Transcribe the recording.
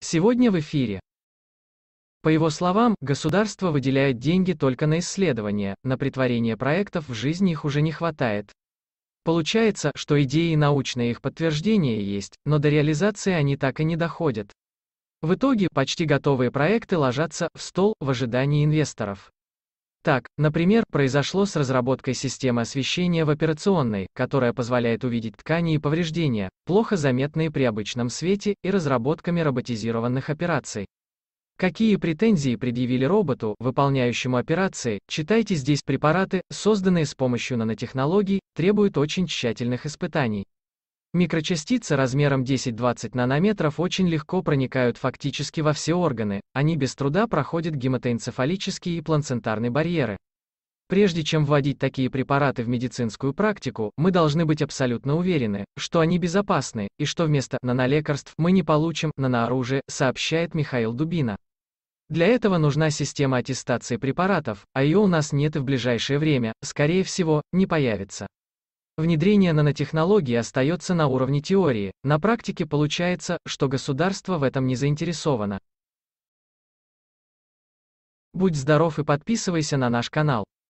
Сегодня в эфире. По его словам, государство выделяет деньги только на исследования, на притворение проектов в жизни их уже не хватает. Получается, что идеи и научное их подтверждение есть, но до реализации они так и не доходят. В итоге, почти готовые проекты ложатся в стол в ожидании инвесторов. Так, например, произошло с разработкой системы освещения в операционной, которая позволяет увидеть ткани и повреждения, плохо заметные при обычном свете, и разработками роботизированных операций. Какие претензии предъявили роботу, выполняющему операции, читайте здесь препараты, созданные с помощью нанотехнологий, требуют очень тщательных испытаний. Микрочастицы размером 10-20 нанометров очень легко проникают фактически во все органы, они без труда проходят гематоэнцефалические и плацентарные барьеры. Прежде чем вводить такие препараты в медицинскую практику, мы должны быть абсолютно уверены, что они безопасны, и что вместо нанолекарств мы не получим нанооружие, сообщает Михаил Дубина. Для этого нужна система аттестации препаратов, а ее у нас нет и в ближайшее время, скорее всего, не появится. Внедрение нанотехнологий остается на уровне теории, на практике получается, что государство в этом не заинтересовано. Будь здоров и подписывайся на наш канал.